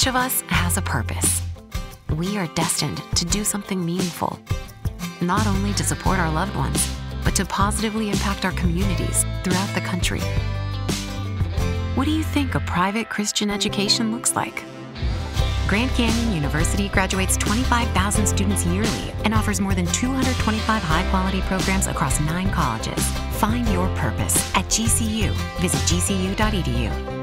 Each of us has a purpose. We are destined to do something meaningful, not only to support our loved ones, but to positively impact our communities throughout the country. What do you think a private Christian education looks like? Grand Canyon University graduates 25,000 students yearly and offers more than 225 high quality programs across nine colleges. Find your purpose at GCU. Visit gcu.edu.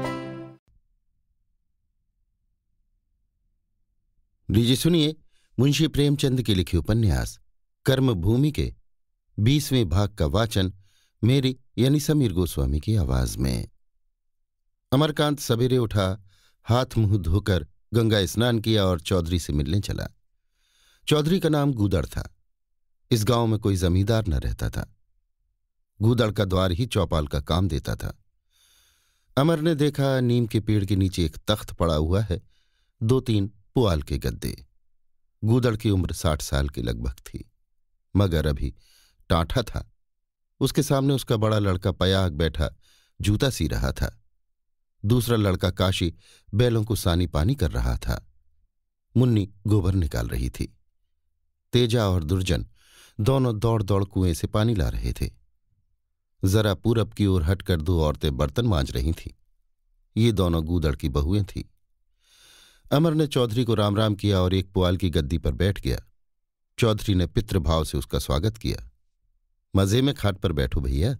लीजिए सुनिए मुंशी प्रेमचंद के लिखे उपन्यास कर्मभूमि के बीसवें भाग का वाचन मेरी यानी समीर गोस्वामी की आवाज में अमरकांत सवेरे उठा हाथ मुंह धोकर गंगा स्नान किया और चौधरी से मिलने चला चौधरी का नाम गूदड़ था इस गांव में कोई जमींदार न रहता था गूदड़ का द्वार ही चौपाल का काम देता था अमर ने देखा नीम के पेड़ के नीचे एक तख्त पड़ा हुआ है दो तीन पुआल के गद्दे गूदड़ की उम्र साठ साल की लगभग थी मगर अभी टाँठा था उसके सामने उसका बड़ा लड़का पयाग बैठा जूता सी रहा था दूसरा लड़का काशी बैलों को सानी पानी कर रहा था मुन्नी गोबर निकाल रही थी तेजा और दुर्जन दोनों दौड़ दौड़ कुएं से पानी ला रहे थे जरा पूरब की ओर हटकर दो औरतें बर्तन मांज रही थीं ये दोनों गूदड़ की बहुएं थीं अमर ने चौधरी को राम राम किया और एक पुआल की गद्दी पर बैठ गया चौधरी ने पितृभाव से उसका स्वागत किया मज़े में खाट पर बैठो भैया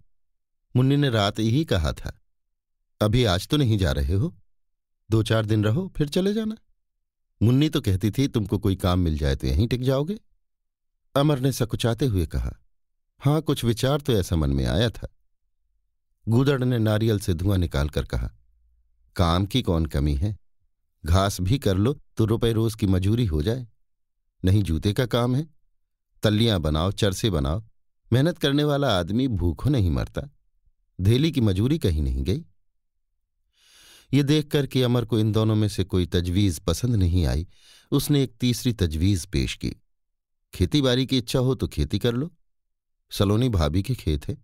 मुन्नी ने रात ही कहा था अभी आज तो नहीं जा रहे हो दो चार दिन रहो फिर चले जाना मुन्नी तो कहती थी तुमको कोई काम मिल जाए तो यहीं टिक जाओगे अमर ने सकुचाते हुए कहा हाँ कुछ विचार तो ऐसा मन में आया था गूदड़ ने नारियल से धुआं निकालकर कहा काम की कौन कमी है घास भी कर लो तो रुपए रोज की मजूरी हो जाए नहीं जूते का काम है तल्लियां बनाओ चरसे बनाओ मेहनत करने वाला आदमी भूखों नहीं मरता धेली की मजूरी कहीं नहीं गई ये देखकर कि अमर को इन दोनों में से कोई तजवीज पसंद नहीं आई उसने एक तीसरी तजवीज पेश की खेतीबाड़ी की इच्छा हो तो खेती कर लो सलोनी भाभी के खेत है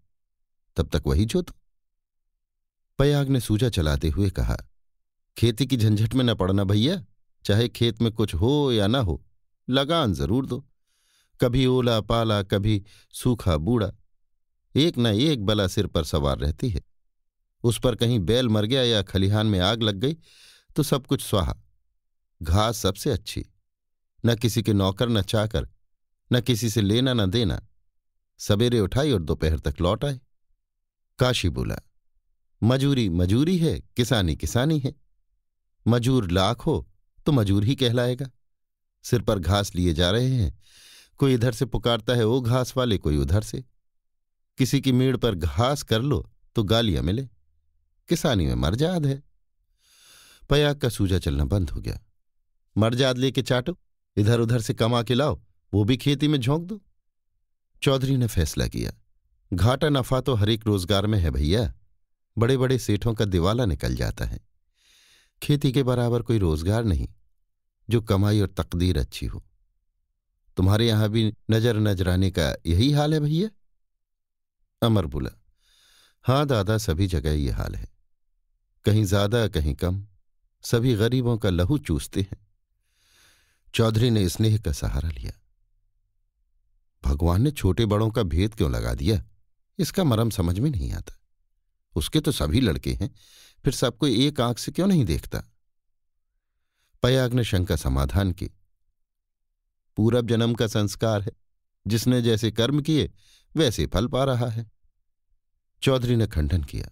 तब तक वही जो तो पयाग ने सूजा चलाते हुए कहा खेती की झंझट में न पड़ना भैया चाहे खेत में कुछ हो या ना हो लगान जरूर दो कभी ओला पाला कभी सूखा बूढ़ा एक न एक बला सिर पर सवार रहती है उस पर कहीं बैल मर गया या खलिहान में आग लग गई तो सब कुछ स्वाहा घास सबसे अच्छी न किसी के नौकर न चाकर न किसी से लेना न देना सवेरे उठाई और दोपहर तक लौट आए काशी बोला मजूरी मजूरी है किसानी किसानी है मजूर लाख हो तो मजूर ही कहलाएगा सिर पर घास लिए जा रहे हैं कोई इधर से पुकारता है ओ घास वाले कोई उधर से किसी की मेड़ पर घास कर लो तो गालियां मिले किसानी में मर्जाद है पयाग का सूजा चलना बंद हो गया मर्जाद लेके चाटो इधर उधर से कमा के लाओ वो भी खेती में झोंक दो चौधरी ने फैसला किया घाटा नफा तो हर एक रोजगार में है भैया बड़े बड़े सेठों का दिवाला निकल जाता है खेती के बराबर कोई रोजगार नहीं जो कमाई और तकदीर अच्छी हो तुम्हारे यहां भी नजर नजराने का यही हाल है भैया अमर बोला हाँ दादा सभी जगह ये हाल है कहीं ज्यादा कहीं कम सभी गरीबों का लहू चूसते हैं चौधरी ने स्नेह का सहारा लिया भगवान ने छोटे बड़ों का भेद क्यों लगा दिया इसका मरम समझ में नहीं आता उसके तो सभी लड़के हैं फिर सबको एक आंख से क्यों नहीं देखता पयाग ने शंका समाधान की पूरब जन्म का संस्कार है जिसने जैसे कर्म किए वैसे फल पा रहा है चौधरी ने खंडन किया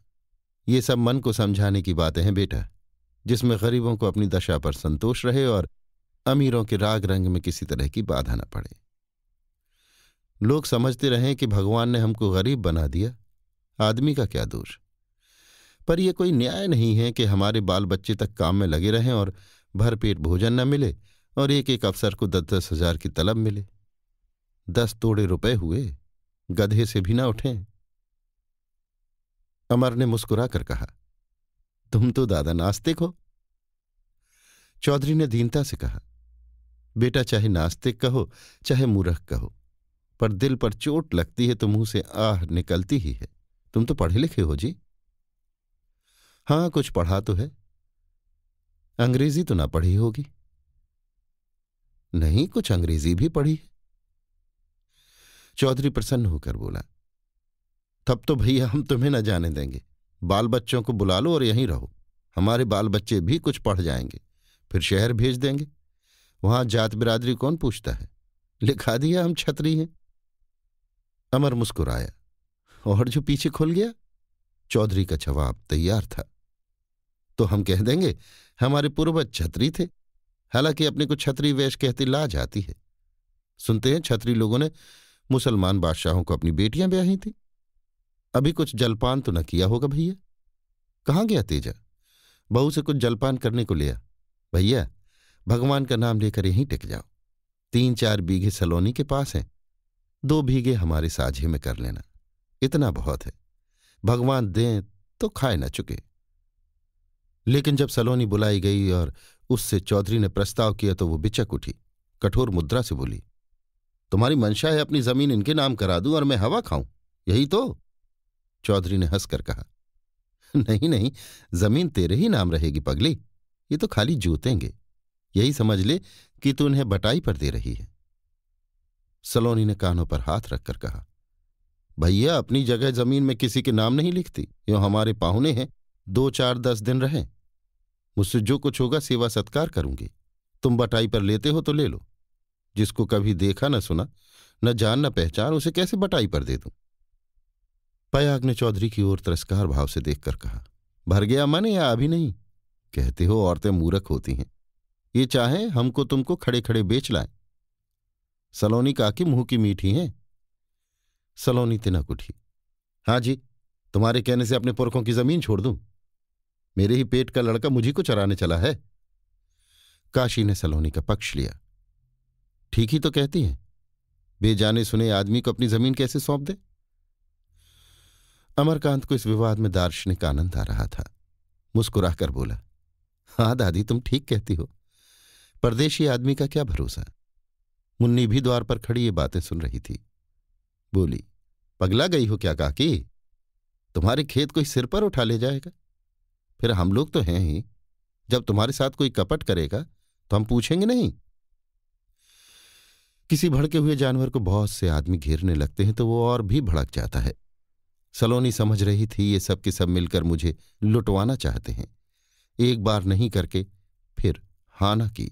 ये सब मन को समझाने की बातें हैं बेटा जिसमें गरीबों को अपनी दशा पर संतोष रहे और अमीरों के राग रंग में किसी तरह की बाधा न पड़े लोग समझते रहे कि भगवान ने हमको गरीब बना दिया आदमी का क्या दोष पर यह कोई न्याय नहीं है कि हमारे बाल बच्चे तक काम में लगे रहें और भरपेट भोजन न मिले और एक एक अफसर को दस दस हजार की तलब मिले दस तोड़े रुपए हुए गधे से भी ना उठें अमर ने मुस्कुरा कर कहा तुम तो दादा नास्तिक हो चौधरी ने दीनता से कहा बेटा चाहे नास्तिक कहो चाहे मूर्ख कहो पर दिल पर चोट लगती है तो मुंह से आह निकलती ही है तुम तो पढ़े लिखे हो जी हाँ कुछ पढ़ा तो है अंग्रेजी तो ना पढ़ी होगी नहीं कुछ अंग्रेजी भी पढ़ी है चौधरी प्रसन्न होकर बोला तब तो भैया हम तुम्हें न जाने देंगे बाल बच्चों को बुला लो और यहीं रहो हमारे बाल बच्चे भी कुछ पढ़ जाएंगे फिर शहर भेज देंगे वहां जात बिरादरी कौन पूछता है लिखा दिया हम छतरी हैं अमर मुस्कुराया और जो पीछे खुल गया चौधरी का जवाब तैयार था तो हम कह देंगे हमारे पूर्वज छत्री थे हालांकि अपने को छत्री वेश कहती ला जाती है सुनते हैं छत्री लोगों ने मुसलमान बादशाहों को अपनी बेटियां ब्याही थी अभी कुछ जलपान तो न किया होगा भैया कहाँ गया तेजा बहू से कुछ जलपान करने को लिया भैया भगवान का नाम लेकर यहीं टिक जाओ तीन चार बीघे सलोनी के पास हैं दो बीघे हमारे साझे में कर लेना इतना बहुत है भगवान दें तो खाए ना चुके लेकिन जब सलोनी बुलाई गई और उससे चौधरी ने प्रस्ताव किया तो वो बिचक उठी कठोर मुद्रा से बोली तुम्हारी मंशा है अपनी जमीन इनके नाम करा दूं और मैं हवा खाऊं यही तो चौधरी ने हंसकर कहा नहीं नहीं जमीन तेरे ही नाम रहेगी पगली ये तो खाली जूतेंगे यही समझ ले कि तू उन्हें बटाई पर दे रही है सलोनी ने कानों पर हाथ रखकर कहा भैया अपनी जगह जमीन में किसी के नाम नहीं लिखती यो हमारे पाहुने हैं दो चार दस दिन रहे मुझसे जो कुछ होगा सेवा सत्कार करूंगी तुम बटाई पर लेते हो तो ले लो जिसको कभी देखा न सुना न जान न पहचान उसे कैसे बटाई पर दे दूं पयाग ने चौधरी की ओर तिरस्कार भाव से देखकर कहा भर गया मन या अभी नहीं कहते हो औरतें मूरख होती हैं ये चाहे हमको तुमको खड़े खड़े बेच लाए सलोनी काकी मुंह की मीठी हैं सलोनी तिनक उठी हाँ जी तुम्हारे कहने से अपने पुरखों की जमीन छोड़ दूं मेरे ही पेट का लड़का मुझी को चराने चला है काशी ने सलोनी का पक्ष लिया ठीक ही तो कहती हैं बेजाने सुने आदमी को अपनी जमीन कैसे सौंप दे अमरकांत को इस विवाद में दार्शनिक आनंद आ रहा था मुस्कुराकर बोला हाँ दादी तुम ठीक कहती हो परदेशी आदमी का क्या भरोसा मुन्नी भी द्वार पर खड़ी ये बातें सुन रही थी बोली पगला गई हो क्या काकी तुम्हारे खेत कोई सिर पर उठा ले जाएगा फिर हम लोग तो हैं ही जब तुम्हारे साथ कोई कपट करेगा तो हम पूछेंगे नहीं किसी भड़के हुए जानवर को बहुत से आदमी घेरने लगते हैं तो वो और भी भड़क जाता है सलोनी समझ रही थी ये सब के सब मिलकर मुझे लुटवाना चाहते हैं एक बार नहीं करके फिर हाना की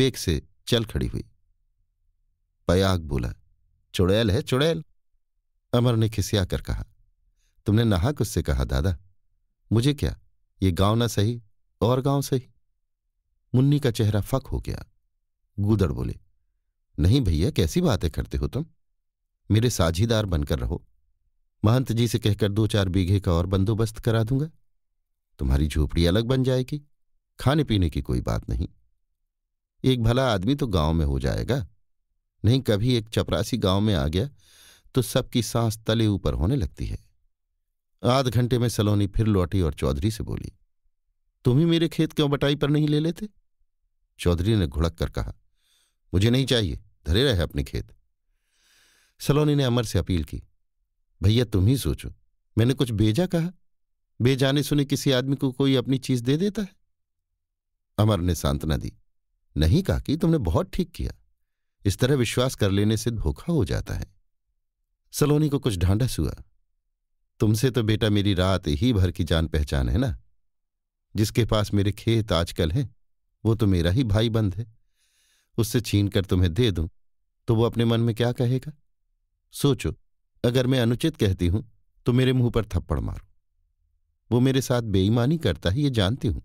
वेग से चल खड़ी हुई पयाग बोला चुड़ैल है चुड़ैल अमर ने खिसिया कर कहा तुमने नहा कुछ से कहा दादा मुझे क्या ये गांव ना सही तो और गांव सही मुन्नी का चेहरा फक हो गया गूदड़ बोले नहीं भैया कैसी बातें करते हो तुम मेरे साझीदार बनकर रहो महंत जी से कहकर दो चार बीघे का और बंदोबस्त करा दूंगा तुम्हारी झोपड़ी अलग बन जाएगी खाने पीने की कोई बात नहीं एक भला आदमी तो गांव में हो जाएगा नहीं कभी एक चपरासी गांव में आ गया तो सबकी सांस तले ऊपर होने लगती है आध घंटे में सलोनी फिर लौटी और चौधरी से बोली तुम ही मेरे खेत क्यों बटाई पर नहीं ले लेते चौधरी ने घुड़क कर कहा मुझे नहीं चाहिए धरे रहे अपने खेत सलोनी ने अमर से अपील की भैया तुम ही सोचो मैंने कुछ बेजा कहा बेजाने सुने किसी आदमी को कोई अपनी चीज दे देता है अमर ने सांत्वना दी नहीं काकी तुमने बहुत ठीक किया इस तरह विश्वास कर लेने से धोखा हो जाता है सलोनी को कुछ ढांढस हुआ तुमसे तो बेटा मेरी रात ही भर की जान पहचान है ना जिसके पास मेरे खेत आजकल हैं वो तो मेरा ही भाई बंद है उससे छीन कर तुम्हें दे दूं तो वो अपने मन में क्या कहेगा सोचो अगर मैं अनुचित कहती हूं तो मेरे मुंह पर थप्पड़ मारो वो मेरे साथ बेईमानी करता है ये जानती हूं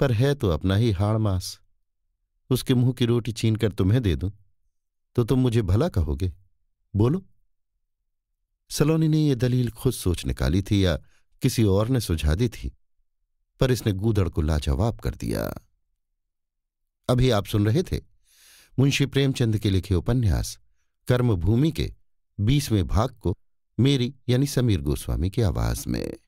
पर है तो अपना ही हाड़ मास उसके मुंह की रोटी छीन कर तुम्हें दे दूं तो तुम मुझे भला कहोगे बोलो सलोनी ने यह दलील खुद सोच निकाली थी या किसी और ने सुझा दी थी पर इसने गूदड़ को लाजवाब कर दिया अभी आप सुन रहे थे मुंशी प्रेमचंद के लिखे उपन्यास कर्मभूमि के बीसवें भाग को मेरी यानी समीर गोस्वामी की आवाज में